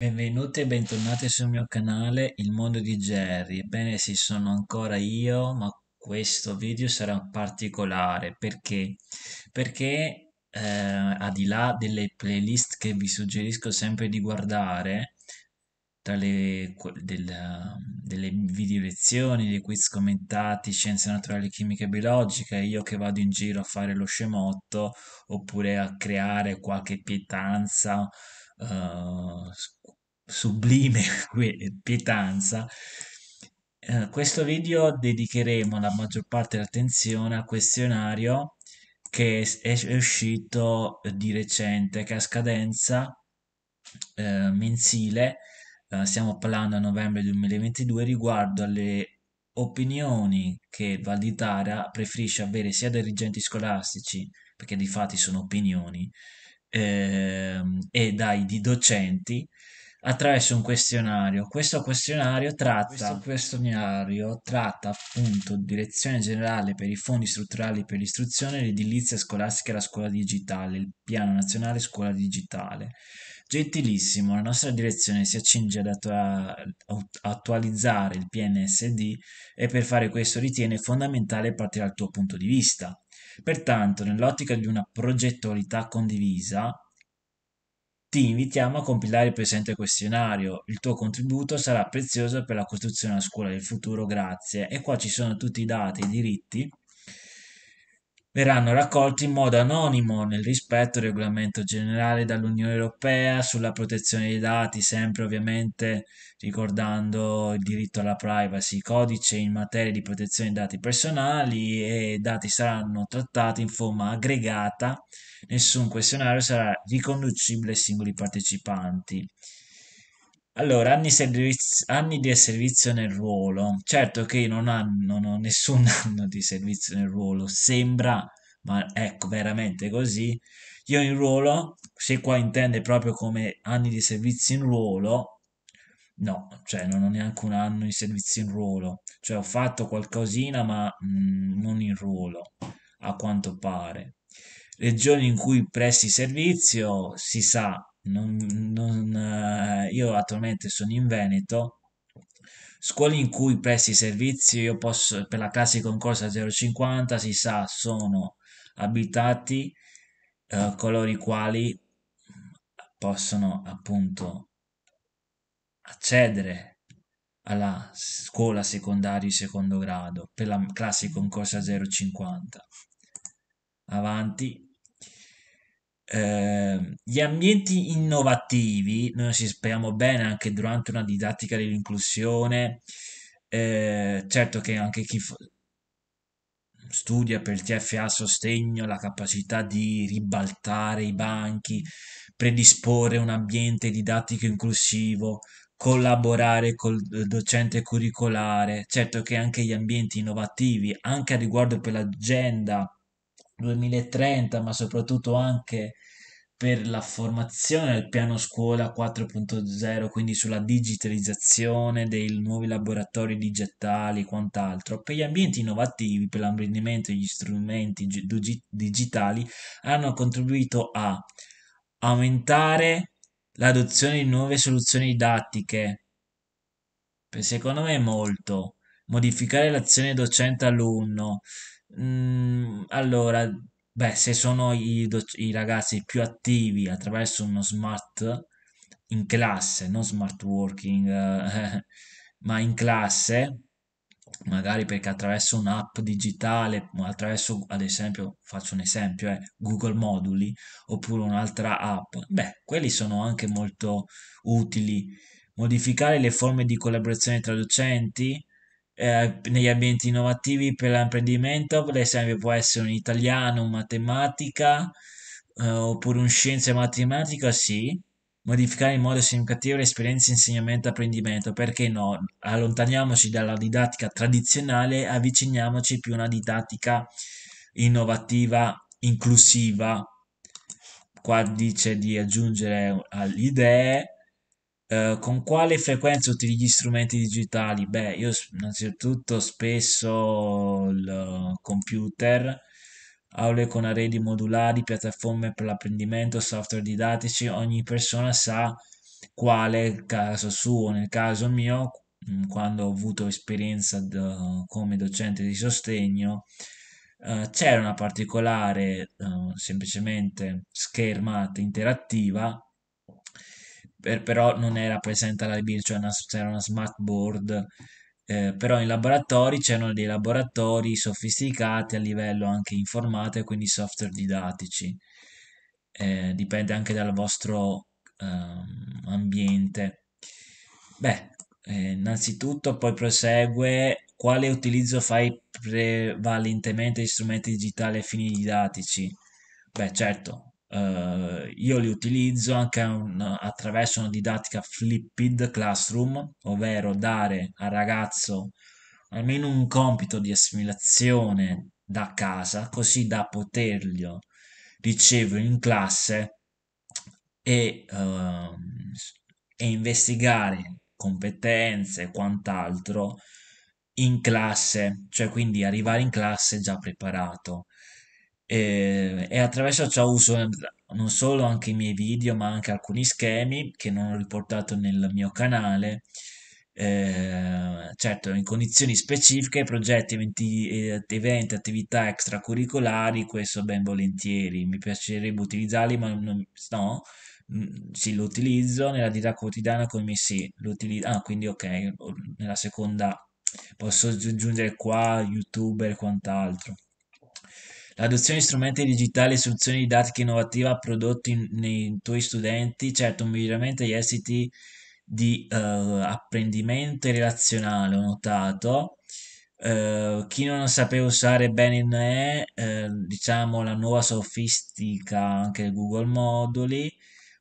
Benvenuti e bentornati sul mio canale Il Mondo di Jerry. Ebbene sì, sono ancora io, ma questo video sarà particolare perché? Perché eh, al di là delle playlist che vi suggerisco sempre di guardare, tra le della, delle video lezioni, dei quiz commentati, scienze naturali, chimica e biologica, io che vado in giro a fare lo scemotto oppure a creare qualche pietanza. Uh, sublime pietanza, eh, questo video dedicheremo la maggior parte dell'attenzione al questionario che è, uscito di recente, che ha scadenza eh, mensile, eh, stiamo parlando a novembre 2022, riguardo alle opinioni che Valditara preferisce avere sia dai dirigenti scolastici, perché di fatti sono opinioni, ehm, e dai di docenti, attraverso un questionario. Questo questionario tratta, questo questionario tratta appunto Direzione Generale per i Fondi Strutturali per l'Istruzione, l'edilizia scolastica e la scuola digitale, il Piano Nazionale Scuola Digitale. Gentilissimo, la nostra direzione si accinge ad attua- attualizzare il PNSD e per fare questo ritiene fondamentale partire dal tuo punto di vista. Pertanto, nell'ottica di una progettualità condivisa, ti invitiamo a compilare il presente questionario. Il tuo contributo sarà prezioso per la costruzione della scuola del futuro. Grazie. E qua ci sono tutti i dati e i diritti verranno raccolti in modo anonimo nel rispetto del regolamento generale dall'Unione Europea sulla protezione dei dati, sempre ovviamente ricordando il diritto alla privacy, codice in materia di protezione dei dati personali e i dati saranno trattati in forma aggregata, nessun questionario sarà riconducibile ai singoli partecipanti. Allora, anni, anni di servizio nel ruolo. Certo che non ho nessun anno di servizio nel ruolo, sembra, ma ecco, veramente così. Io in ruolo, se qua intende proprio come anni di servizio in ruolo, no, cioè non ho neanche un anno di servizio in ruolo. Cioè ho fatto qualcosina, ma mh, mm, non in ruolo, a quanto pare. Regioni in cui presti servizio, si sa, non, non, eh, io attualmente sono in Veneto, scuole in cui presti servizio io posso, per la classe concorsa 0,50 si sa sono abitati eh, coloro i quali possono appunto accedere alla scuola secondaria di secondo grado per la classe concorsa 0,50. Avanti. Ehm, gli ambienti innovativi, noi ci speriamo bene anche durante una didattica dell'inclusione, eh, certo che anche chi f- studia per il TFA sostegno, la capacità di ribaltare i banchi, predisporre un ambiente didattico inclusivo, collaborare col eh, docente curricolare, certo che anche gli ambienti innovativi, anche a riguardo per l'agenda 2030, ma soprattutto anche per la formazione del piano scuola 4.0, quindi sulla digitalizzazione dei nuovi laboratori digitali e quant'altro, per gli ambienti innovativi, per l'apprendimento degli strumenti digitali, hanno contribuito a aumentare l'adozione di nuove soluzioni didattiche, per secondo me molto, modificare l'azione docente-alunno, Mhmm, allora, beh, se sono i i ragazzi più attivi attraverso uno smart in classe, non smart working, ma in classe, magari perché attraverso un'app digitale, attraverso ad esempio faccio un esempio, eh, Google Moduli oppure un'altra app, beh, quelli sono anche molto utili. Modificare le forme di collaborazione tra docenti? Eh, negli ambienti innovativi per l'apprendimento, per esempio può essere un italiano, un matematica eh, oppure un scienza e matematica, sì. Modificare in modo significativo le esperienze insegnamento-apprendimento, perché no? Allontaniamoci dalla didattica tradizionale, avviciniamoci più a una didattica innovativa, inclusiva. Qua dice di aggiungere alle idee eh, con quale frequenza gli strumenti digitali? Beh, io innanzitutto spesso il computer, aule con arredi modulari, piattaforme per l'apprendimento, software didattici, ogni persona sa quale è il caso suo. Nel caso mio, mm, quando ho avuto esperienza d- come docente di sostegno, eh, c'era una particolare, eh, semplicemente schermata interattiva per, però non era presente alla BIL, cioè una, c'era una smart board, eh, però in laboratori c'erano dei laboratori sofisticati a livello anche informatico, quindi software didattici. Eh, dipende anche dal vostro ehm, ambiente. Beh, eh, innanzitutto poi prosegue quale utilizzo fai prevalentemente di strumenti digitali a fini didattici? Beh, certo, eh, io li utilizzo anche un, attraverso una didattica flipped classroom, ovvero dare al ragazzo almeno un compito di assimilazione da casa, così da poterlo ricevere in classe e, uh, e investigare competenze e quant'altro in classe, cioè quindi arrivare in classe già preparato e, eh, e attraverso ciò uso non solo anche i miei video, ma anche alcuni schemi che non ho riportato nel mio canale. Eh, certo, in condizioni specifiche, progetti, eventi, eh, eventi, attività extracurricolari, questo ben volentieri. Mi piacerebbe utilizzarli, ma non, no, mm, sì, lo utilizzo nella vita quotidiana con i miei sì, lo utilizzo, ah, quindi ok, nella seconda posso aggiungere qua youtuber e quant'altro. L'adozione di strumenti digitali e soluzioni didattiche innovative ha prodotto nei tuoi studenti, certo, un miglioramento agli esiti di eh, apprendimento relazionale, ho notato. Eh, chi non sapeva usare bene il NE, eh, diciamo la nuova sofistica anche del Google Moduli,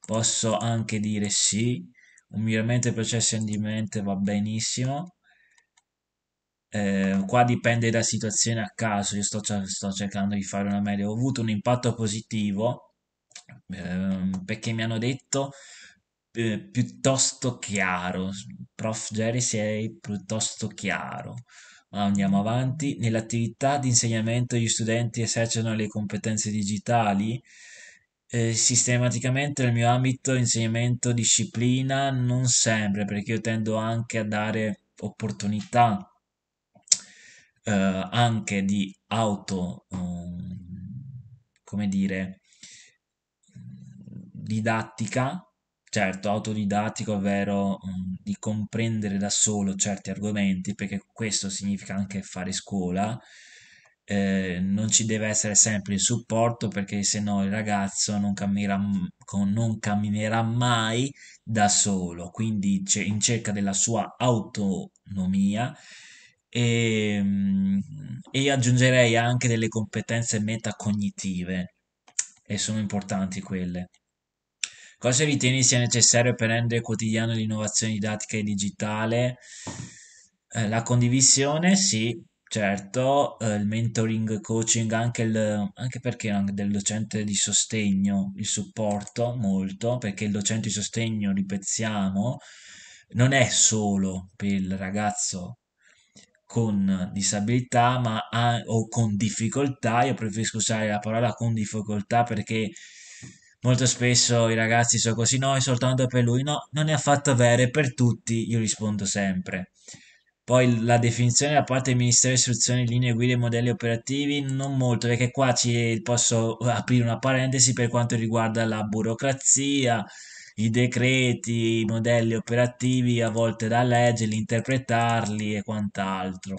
posso anche dire sì, un miglioramento del processo di apprendimento va benissimo eh, qua dipende da situazione a caso, io sto, sto, cercando di fare una media, ho avuto un impatto positivo eh, perché mi hanno detto eh, piuttosto chiaro, prof Jerry sei piuttosto chiaro. Andiamo avanti. Nell'attività di insegnamento gli studenti esercitano le competenze digitali. Eh, sistematicamente nel mio ambito insegnamento disciplina non sempre perché io tendo anche a dare opportunità eh, anche di auto, ehm, come dire, didattica, certo autodidattico, ovvero mh, ehm, di comprendere da solo certi argomenti, perché questo significa anche fare scuola. Eh, non ci deve essere sempre il supporto perché se no il ragazzo non camminerà, non camminerà mai da solo, quindi in cerca della sua autonomia Ehm, e, aggiungerei anche delle competenze metacognitive e sono importanti quelle. Cosa ritieni sia necessario per rendere quotidiana l'innovazione didattica e digitale? Eh, la condivisione, sì, certo, eh, il mentoring, coaching, anche, il, anche perché anche del docente di sostegno, il supporto molto, perché il docente di sostegno, ripetiamo, non è solo per il ragazzo con disabilità ma a, o con difficoltà, io preferisco usare la parola con difficoltà perché molto spesso i ragazzi sono così, no, è soltanto per lui, no, non è affatto vero, è per tutti, io rispondo sempre. Poi la definizione da parte del Ministero Istruzione, linee guida e modelli operativi, non molto, perché qua ci posso aprire una parentesi per quanto riguarda la burocrazia, i decreti, i modelli operativi a volte da leggerli, interpretarli e quant'altro.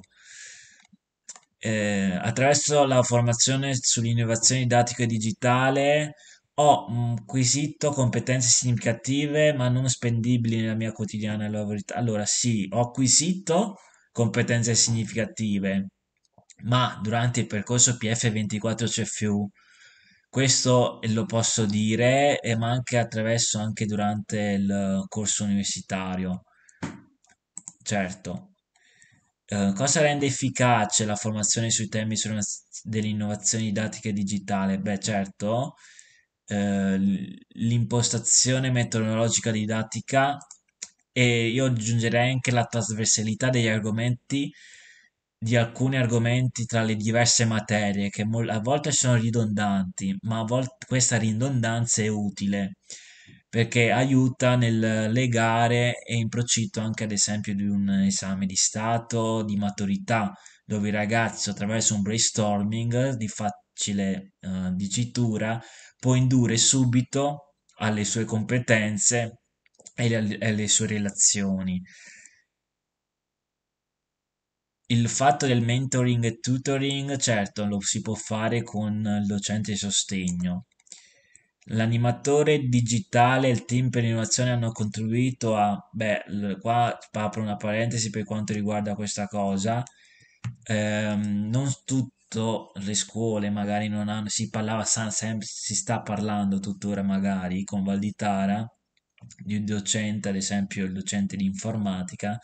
Eh, attraverso la formazione sull'innovazione didattica digitale ho mm, acquisito competenze significative ma non spendibili nella mia quotidiana lavorità. Allora sì, ho acquisito competenze significative, ma durante il percorso PF24 CFU questo lo posso dire, eh, ma anche attraverso anche durante il corso universitario. Certo. Eh, cosa rende efficace la formazione sui temi sulla- delle innovazioni didattiche digitale? Beh, certo, eh, l'impostazione metodologica didattica e io aggiungerei anche la trasversalità degli argomenti di alcuni argomenti tra le diverse materie che a volte sono ridondanti, ma a volte questa ridondanza è utile perché aiuta nel legare e in procinto anche ad esempio di un esame di stato, di maturità, dove i ragazzi attraverso un brainstorming di facile eh, dicitura può indurre subito alle sue competenze e alle sue relazioni. Il fatto del mentoring e tutoring, certo, lo si può fare con il docente di sostegno. L'animatore digitale e il team per l'innovazione hanno contribuito a... Beh, qua apro una parentesi per quanto riguarda questa cosa. Eh, non tutte le scuole magari non hanno... Si parlava si sta parlando tuttora magari con Valditara di un docente, ad esempio il docente di informatica,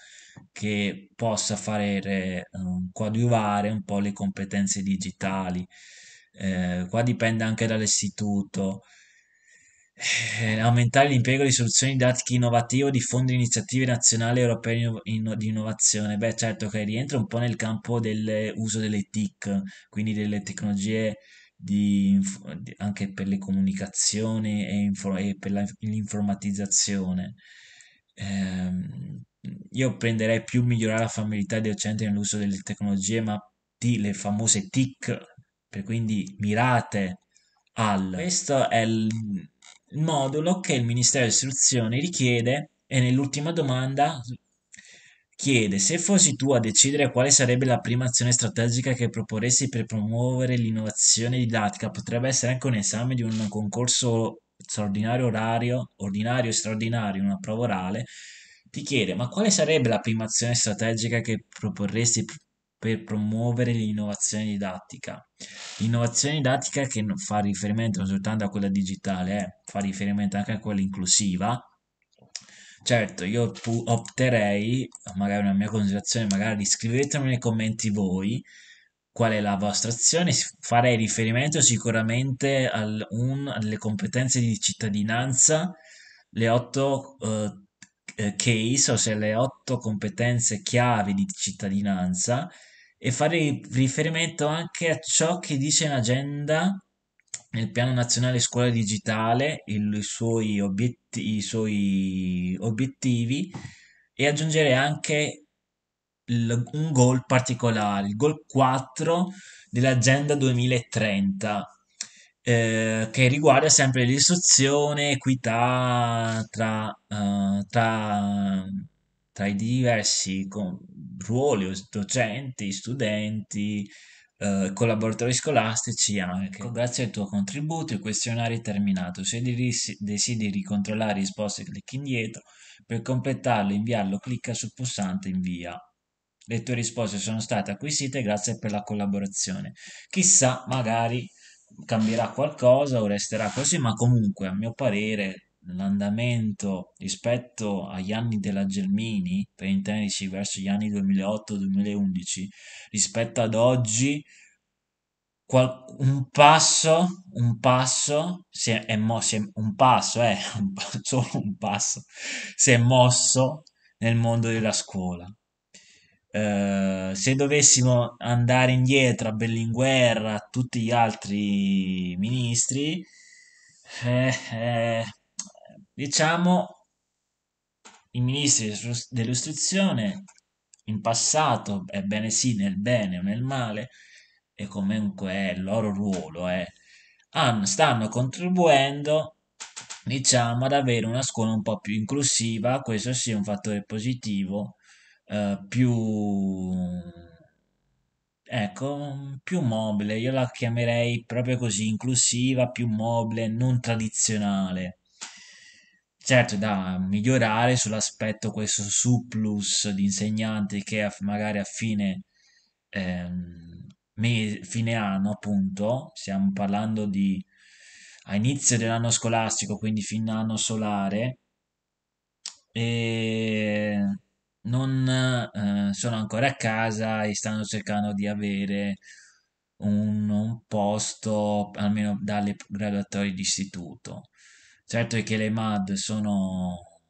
che possa fare eh, um, coadiuvare un po' le competenze digitali. Eh, qua dipende anche dall'istituto. Eh, aumentare l'impiego di soluzioni didattiche innovative o di diffondere iniziative nazionali e europee di innovazione. Beh, certo che rientra un po' nel campo dell'uso delle TIC, quindi delle tecnologie di, anche per le comunicazioni e, info, e per la, l'informatizzazione. Eh, io prenderei più migliorare la familiarità dei docenti nell'uso delle tecnologie, ma di, le famose TIC, per quindi mirate al. Questo è il modulo che il Ministero dell'Istruzione richiede e nell'ultima domanda Chiede, se fossi tu a decidere quale sarebbe la prima azione strategica che proporresti per promuovere l'innovazione didattica, potrebbe essere anche un esame di un concorso straordinario orario, ordinario straordinario, una prova orale, ti chiede, ma quale sarebbe la prima azione strategica che proporresti per promuovere l'innovazione didattica? L'innovazione didattica che fa riferimento non soltanto a quella digitale, eh, fa riferimento anche a quella inclusiva, Certo, io opterei, magari una mia considerazione, magari scrivetemi nei commenti voi qual è la vostra azione, farei riferimento sicuramente al, un, alle competenze di cittadinanza, le otto eh, case, ossia le otto competenze chiave di cittadinanza e farei riferimento anche a ciò che dice in agenda nel piano nazionale scuola digitale il, i, suoi obiett- i, suoi obiettivi e aggiungere anche il, un goal particolare, il goal 4 dell'agenda 2030. Eh, che riguarda sempre l'istruzione, equità tra, uh, tra, tra i diversi ruoli, docenti, studenti, eh, collaboratori scolastici anche. Eh, grazie al tuo contributo il questionario è terminato. Se desideri controllare risposte clicca indietro, per completarlo e inviarlo clicca sul pulsante invia. Le tue risposte sono state acquisite grazie per la collaborazione. Chissà, magari cambierà qualcosa o resterà così, ma comunque a mio parere l'andamento rispetto agli anni della Gelmini, per intenderci verso gli anni 2008-2011, rispetto ad oggi, qual- un passo, un passo, si è, è mo- si è, un passo, eh, un pa- solo un passo, si è mosso nel mondo della scuola. Uh, se dovessimo andare indietro a Berlinguer, a tutti gli altri ministri, eh, eh, Diciamo, i ministri dell'istruzione in passato, ebbene sì, nel bene o nel male, e comunque è il loro ruolo, eh, hanno, stanno contribuendo diciamo ad avere una scuola un po' più inclusiva, questo sia un fattore positivo, eh, più ecco, più mobile, io la chiamerei proprio così, inclusiva, più mobile, non tradizionale certo da migliorare sull'aspetto questo surplus di insegnanti che magari a fine, ehm, fine anno appunto, stiamo parlando di a inizio dell'anno scolastico, quindi fin anno solare, e non eh, sono ancora a casa e stanno cercando di avere un, un posto almeno dalle graduatorie di istituto. Certo è che le MAD sono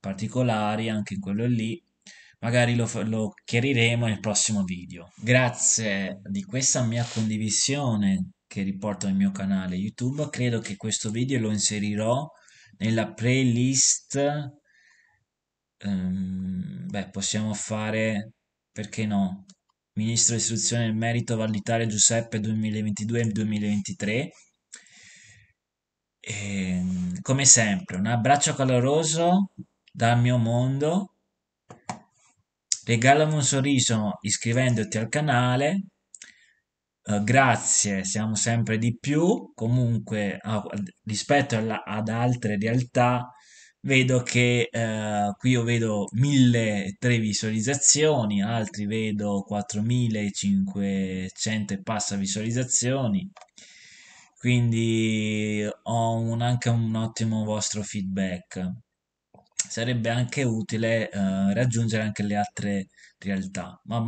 particolari anche in quello lì, magari lo, lo chiariremo nel prossimo video. Grazie di questa mia condivisione che riporto al mio canale YouTube, credo che questo video lo inserirò nella playlist um, beh possiamo fare perché no ministro istruzione del merito valutare Giuseppe 2022 2023 e, ehm, come sempre, un abbraccio caloroso dal mio mondo. Regalami un sorriso iscrivendoti al canale. Uh, grazie, siamo sempre di più. Comunque, uh, rispetto alla, ad altre realtà, vedo che uh, qui io vedo 1003 visualizzazioni, altri vedo 4500 e passa visualizzazioni quindi ho un- anche un ottimo vostro feedback. Sarebbe anche utile eh, raggiungere anche le altre realtà, ma